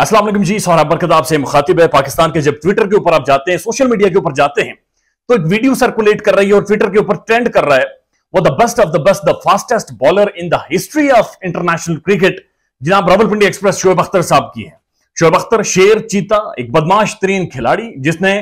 असलम जी सौरभ बरकत आपसे मुखातिब है पाकिस्तान के जब ट्विटर के ऊपर आप जाते हैं सोशल मीडिया के ऊपर जाते हैं तो एक वीडियो सर्कुलेट कर रही है और ट्विटर के ऊपर ट्रेंड कर रहा है वो the best of the best the fastest bowler in the history of international cricket राबुल रावलपिंडी एक्सप्रेस शोएब अख्तर साहब की है शोएब अख्तर शेर चीता एक बदमाश तरीन खिलाड़ी जिसने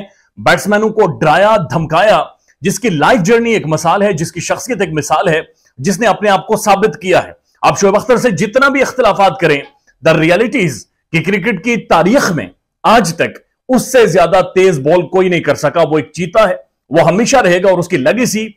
बैट्समैनों को डराया धमकाया जिसकी लाइफ जर्नी एक मिसाल है जिसकी शख्सियत एक मिसाल है जिसने अपने आप को साबित किया है आप शोएब अख्तर से जितना भी अख्तिलाफात करें द रियलिटीज़ कि क्रिकेट की तारीख में आज तक उससे ज्यादा तेज बॉल कोई नहीं कर सका वो एक चीता है वो हमेशा रहेगा और उसकी लगेसी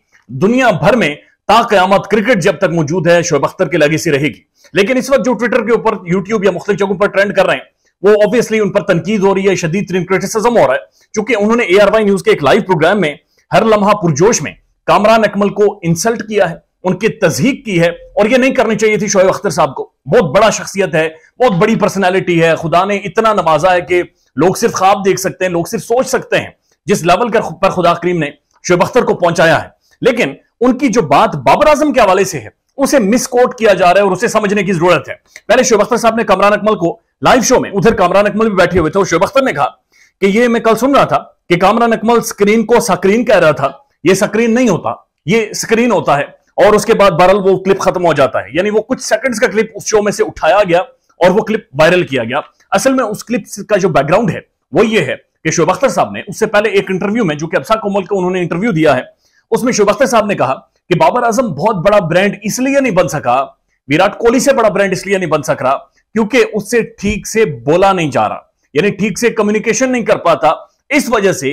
दुनिया भर में ताकयामत क्रिकेट जब तक मौजूद है शोएब अख्तर की लगेसी रहेगी लेकिन इस वक्त जो ट्विटर के ऊपर यूट्यूब या मुख्तु जगहों पर ट्रेंड कर रहे हैं वो ऑब्वियसली उन पर तनकीद हो रही है शदीद तरीन क्रिटिसिज्म हो रहा है चूंकि उन्होंने ए आर वाई न्यूज के एक लाइव प्रोग्राम में हर लम्हा पुरजोश में कामरान अकमल को इंसल्ट किया है उनकी तजहीक की है और यह नहीं करनी चाहिए थी शोएब अख्तर साहब को बहुत बड़ा शख्सियत है बहुत बड़ी पर्सनैलिटी है खुदा ने इतना नवाजा है कि लोग सिर्फ ख्वाब देख सकते हैं लोग सिर्फ सोच सकते हैं जिस लेवल पर खुदा करीम ने शुब अख्तर को पहुंचाया है लेकिन उनकी जो बात बाबर आजम के हवाले से है उसे मिसकोट किया जा रहा है और उसे समझने की जरूरत है पहले शुब अख्तर साहब ने कमरान अकमल को लाइव शो में उधर कामरान अकमल भी बैठे हुए थे और शुब अख्तर ने कहा कि ये मैं कल सुन रहा था कि कामरान अकमल स्क्रीन को सक्रीन कह रहा था ये सक्रीन नहीं होता ये स्क्रीन होता है और उसके बाद बहरल वो क्लिप खत्म हो जाता है यानी वो कुछ सेकंड्स का क्लिप उस शो में से उठाया गया और वो क्लिप वायरल किया गया असल में उस क्लिप का जो बैकग्राउंड है वो ये है कि शोब अख्तर साहब ने उससे पहले एक इंटरव्यू में जो कि अफसा कोमल को उन्होंने इंटरव्यू दिया है उसमें शोब अख्तर साहब ने कहा कि बाबर आजम बहुत बड़ा ब्रांड इसलिए नहीं बन सका विराट कोहली से बड़ा ब्रांड इसलिए नहीं बन सक रहा क्योंकि उससे ठीक से बोला नहीं जा रहा यानी ठीक से कम्युनिकेशन नहीं कर पाता इस वजह से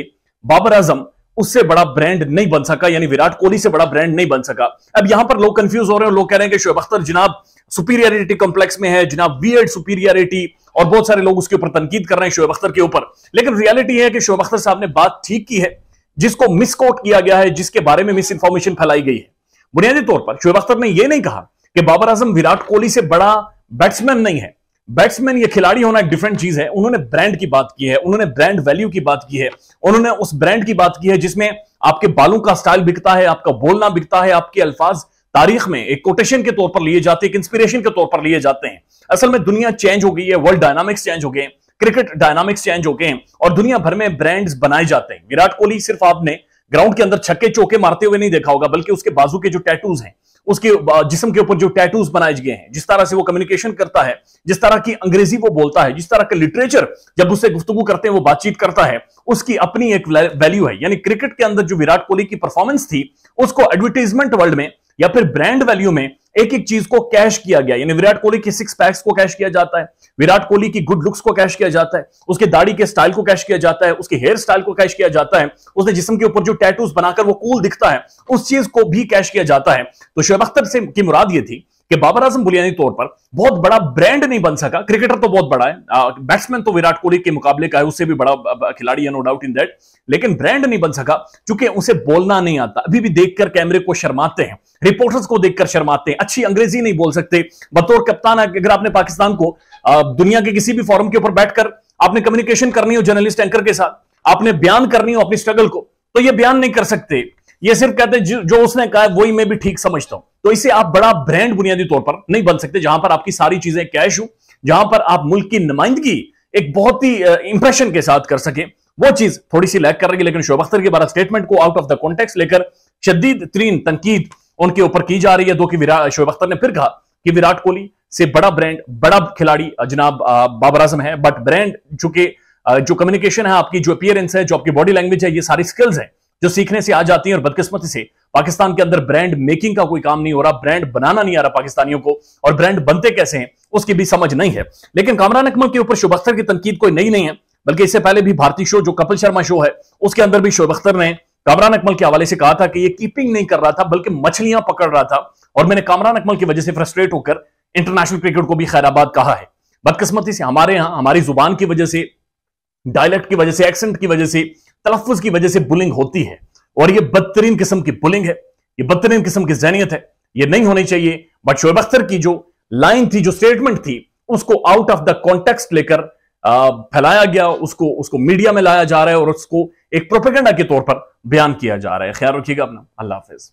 बाबर आजम उससे बड़ा ब्रांड नहीं बन सका यानी विराट कोहली से बड़ा ब्रांड नहीं बन सका अब यहां पर लोग कंफ्यूज हो रहे हैं लोग कह रहे हैं कि शोएब अख्तर जनाब सुपीरियरिटी कॉम्प्लेक्स में है जनाब वियर्ड सुपीरियरिटी और बहुत सारे लोग उसके ऊपर तनकीद कर रहे हैं शोएब अख्तर के ऊपर लेकिन रियलिटी है कि शोएब अख्तर साहब ने बात ठीक की है जिसको मिसकोट किया गया है जिसके बारे में मिस इन्फॉर्मेशन फैलाई गई है बुनियादी तौर पर शोएब अख्तर ने यह नहीं कहा कि बाबर आजम विराट कोहली से बड़ा बैट्समैन नहीं है बैट्समैन या खिलाड़ी होना एक डिफरेंट चीज है उन्होंने ब्रांड की बात की है उन्होंने ब्रांड वैल्यू की बात की है उन्होंने उस ब्रांड की बात की है जिसमें आपके बालों का स्टाइल बिकता है आपका बोलना बिकता है आपके अल्फाज तारीख में एक कोटेशन के तौर पर लिए जाते हैं एक इंस्पिरेशन के तौर पर लिए जाते हैं असल में दुनिया चेंज हो गई है वर्ल्ड डायनामिक्स चेंज हो गए क्रिकेट डायनामिक्स चेंज हो गए हैं और दुनिया भर में ब्रांड्स बनाए जाते हैं विराट कोहली सिर्फ आपने ग्राउंड के अंदर छक्के चौके मारते हुए नहीं देखा होगा बल्कि उसके बाजू के जो टैटूज हैं उसके जिसम के ऊपर जो टैटूज बनाए गए हैं जिस तरह से वो कम्युनिकेशन करता है जिस तरह की अंग्रेजी वो बोलता है जिस तरह का लिटरेचर जब उससे गुफ्तगु करते हैं वो बातचीत करता है उसकी अपनी एक वैल्यू है यानी क्रिकेट के अंदर जो विराट कोहली की परफॉर्मेंस थी उसको एडवर्टीजमेंट वर्ल्ड में या फिर ब्रांड वैल्यू में एक एक चीज को कैश किया गया यानी विराट कोहली के सिक्स पैक्स को कैश किया जाता है विराट कोहली की गुड लुक्स को कैश किया जाता है उसके दाढ़ी के स्टाइल को कैश किया जाता है उसके हेयर स्टाइल को कैश किया जाता है उसने जिसम के ऊपर जो टैटूज बनाकर वो कूल दिखता है उस चीज को भी कैश किया जाता है तो शोएब अख्तर से की मुराद ये थी कि बाबर आजम बुनियादी तौर पर बहुत बड़ा ब्रांड नहीं बन सका क्रिकेटर तो बहुत बड़ा है बैट्समैन तो विराट कोहली के मुकाबले का है उससे भी बड़ा खिलाड़ी है नो डाउट इन दैट लेकिन ब्रांड नहीं बन सका क्योंकि उसे बोलना नहीं आता अभी भी देखकर कैमरे को शर्माते हैं रिपोर्टर्स को देखकर शर्माते हैं अच्छी अंग्रेजी नहीं बोल सकते बतौर कप्तान अगर आपने पाकिस्तान को दुनिया के किसी भी फॉरम के ऊपर बैठकर आपने कम्युनिकेशन करनी हो जर्नलिस्ट एंकर के साथ आपने बयान करनी हो अपनी स्ट्रगल को तो ये बयान नहीं कर सकते ये सिर्फ कहते हैं जो उसने कहा वही मैं भी ठीक समझता हूं तो इसे आप बड़ा ब्रांड बुनियादी तौर पर नहीं बन सकते जहां पर आपकी सारी चीजें कैश हो जहां पर आप मुल्क की नुमाइंदगी एक बहुत ही इंप्रेशन के साथ कर सके वो चीज थोड़ी सी लैक कर रही है लेकिन शोब अख्तर के बारह स्टेटमेंट को आउट ऑफ द कॉन्टेक्स लेकर शदीद तरीन तनकीद उनके ऊपर की जा रही है दो कि शोब अख्तर ने फिर कहा कि विराट कोहली से बड़ा ब्रांड बड़ा खिलाड़ी जनाब बाबर आजम है बट ब्रांड चूंकि जो कम्युनिकेशन है आपकी जो अपियरेंस है जो आपकी बॉडी लैंग्वेज है ये सारी स्किल्स है जो सीखने से आ जाती है और बदकिस्मती से पाकिस्तान के अंदर ब्रांड मेकिंग का कोई काम नहीं हो रहा ब्रांड बनाना नहीं आ रहा पाकिस्तानियों को और ब्रांड बनते कैसे हैं उसकी भी समझ नहीं है लेकिन कामरान अकमल के ऊपर शुभ अख्तर की तनकीद कोई नई नहीं है बल्कि इससे पहले भी भारतीय शो जो कपिल शर्मा शो है उसके अंदर भी शोब अख्तर ने कामरान अकमल के हवाले से कहा था कि ये कीपिंग नहीं कर रहा था बल्कि मछलियां पकड़ रहा था और मैंने कामरान अकमल की वजह से फ्रस्ट्रेट होकर इंटरनेशनल क्रिकेट को भी खैराबाद कहा है बदकिस्मती से हमारे यहां हमारी जुबान की वजह से डायलेक्ट की वजह से एक्सेंट की वजह से तलफुज की वजह से बुलिंग होती है और यह बदतरीन किस्म की बुलिंग है ये बदतरीन किस्म की जहनीत है यह नहीं होनी चाहिए बट शोएब अख्तर की जो लाइन थी जो स्टेटमेंट थी उसको आउट ऑफ द कॉन्टेक्स्ट लेकर फैलाया गया उसको उसको मीडिया में लाया जा रहा है और उसको एक प्रोपेगेंडा के तौर पर बयान किया जा रहा है ख्याल रखिएगा अपना अल्लाह हाफिज़